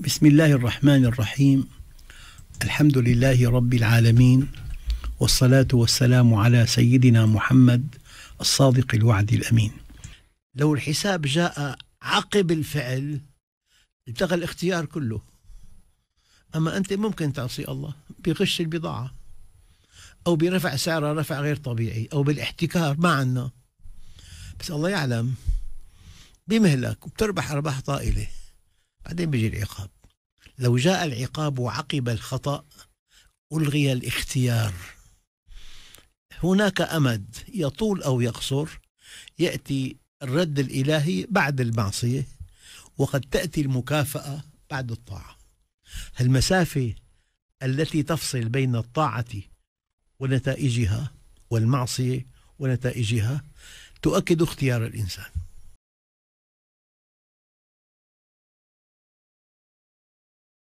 بسم الله الرحمن الرحيم الحمد لله رب العالمين والصلاة والسلام على سيدنا محمد الصادق الوعد الأمين لو الحساب جاء عقب الفعل التغى الاختيار كله أما أنت ممكن تعصي الله بغش البضاعة أو برفع سعرها رفع غير طبيعي أو بالاحتكار ما عنا بس الله يعلم بمهلك وبتربح أرباح طائلة بعدين بيجي العقاب لو جاء العقاب وعقب الخطأ ألغي الاختيار هناك أمد يطول أو يقصر يأتي الرد الإلهي بعد المعصية وقد تأتي المكافأة بعد الطاعة المسافة التي تفصل بين الطاعة ونتائجها والمعصية ونتائجها تؤكد اختيار الإنسان